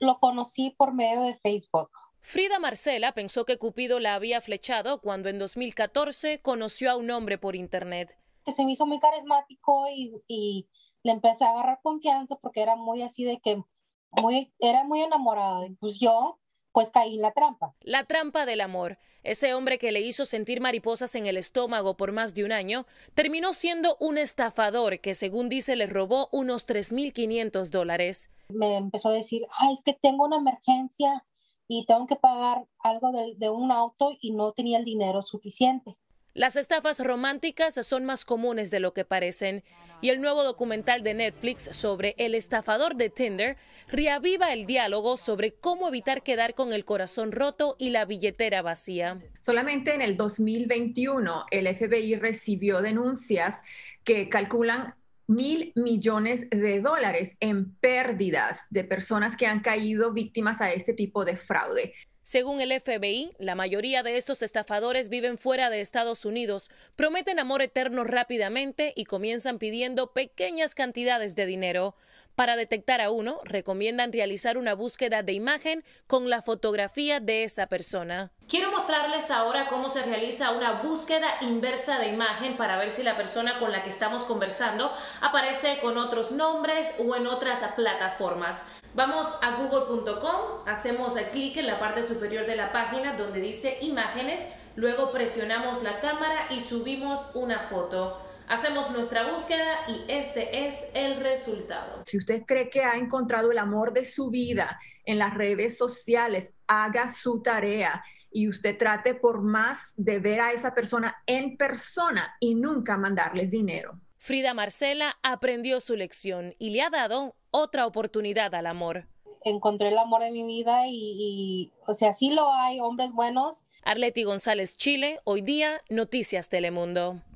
lo conocí por medio de Facebook. Frida Marcela pensó que Cupido la había flechado cuando en 2014 conoció a un hombre por internet. Que se me hizo muy carismático y, y le empecé a agarrar confianza porque era muy así de que muy, era muy enamorada. Pues yo pues caí en la trampa. La trampa del amor. Ese hombre que le hizo sentir mariposas en el estómago por más de un año terminó siendo un estafador que, según dice, le robó unos 3.500 dólares. Me empezó a decir, ah, es que tengo una emergencia y tengo que pagar algo de un auto y no tenía el dinero suficiente. Las estafas románticas son más comunes de lo que parecen y el nuevo documental de Netflix sobre el estafador de Tinder reaviva el diálogo sobre cómo evitar quedar con el corazón roto y la billetera vacía. Solamente en el 2021 el FBI recibió denuncias que calculan mil millones de dólares en pérdidas de personas que han caído víctimas a este tipo de fraude. Según el FBI, la mayoría de estos estafadores viven fuera de Estados Unidos, prometen amor eterno rápidamente y comienzan pidiendo pequeñas cantidades de dinero. Para detectar a uno, recomiendan realizar una búsqueda de imagen con la fotografía de esa persona. Quiero mostrarles ahora cómo se realiza una búsqueda inversa de imagen para ver si la persona con la que estamos conversando aparece con otros nombres o en otras plataformas. Vamos a google.com, hacemos clic en la parte superior de la página donde dice imágenes, luego presionamos la cámara y subimos una foto. Hacemos nuestra búsqueda y este es el resultado. Si usted cree que ha encontrado el amor de su vida en las redes sociales, haga su tarea y usted trate por más de ver a esa persona en persona y nunca mandarles dinero. Frida Marcela aprendió su lección y le ha dado otra oportunidad al amor. Encontré el amor de mi vida y, o sea, sí lo hay, hombres buenos. Arleti González Chile, hoy día, Noticias Telemundo.